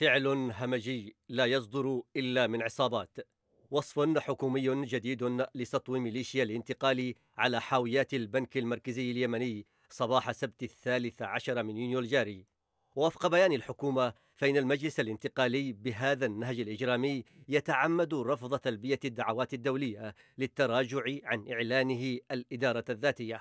فعل همجي لا يصدر إلا من عصابات وصف حكومي جديد لسطو ميليشيا الانتقال على حاويات البنك المركزي اليمني صباح السبت الثالث عشر من يونيو الجاري وفق بيان الحكومة فإن المجلس الانتقالي بهذا النهج الإجرامي يتعمد رفض تلبية الدعوات الدولية للتراجع عن إعلانه الإدارة الذاتية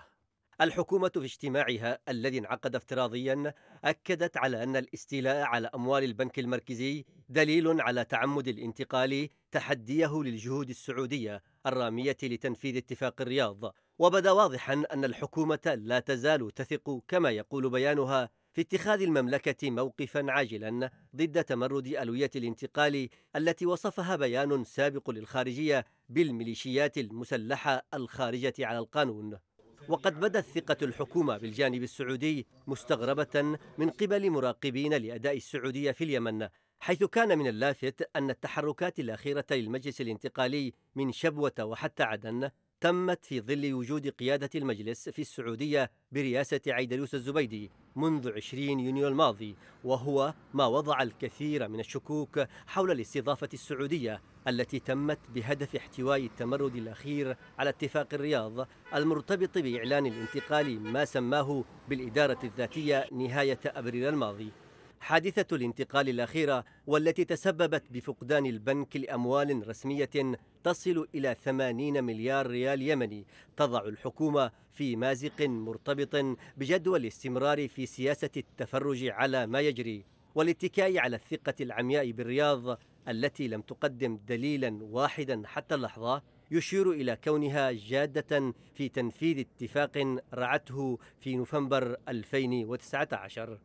الحكومة في اجتماعها الذي انعقد افتراضيا أكدت على أن الاستيلاء على أموال البنك المركزي دليل على تعمد الانتقال تحديه للجهود السعودية الرامية لتنفيذ اتفاق الرياض وبدا واضحا أن الحكومة لا تزال تثق كما يقول بيانها في اتخاذ المملكة موقفا عاجلا ضد تمرد ألوية الانتقال التي وصفها بيان سابق للخارجية بالميليشيات المسلحة الخارجة على القانون وقد بدت ثقة الحكومة بالجانب السعودي مستغربة من قبل مراقبين لأداء السعودية في اليمن حيث كان من اللافت أن التحركات الأخيرة للمجلس الانتقالي من شبوة وحتى عدن تمت في ظل وجود قيادة المجلس في السعودية برئاسة عيدلوس الزبيدي منذ 20 يونيو الماضي وهو ما وضع الكثير من الشكوك حول الاستضافة السعودية التي تمت بهدف احتواء التمرد الأخير على اتفاق الرياض المرتبط بإعلان الانتقال ما سماه بالإدارة الذاتية نهاية أبريل الماضي حادثة الانتقال الأخيرة والتي تسببت بفقدان البنك لأموال رسمية تصل إلى 80 مليار ريال يمني تضع الحكومة في مازق مرتبط بجدول الاستمرار في سياسة التفرج على ما يجري والاتكاء على الثقة العمياء بالرياض التي لم تقدم دليلا واحدا حتى اللحظة يشير إلى كونها جادة في تنفيذ اتفاق رعته في نوفمبر 2019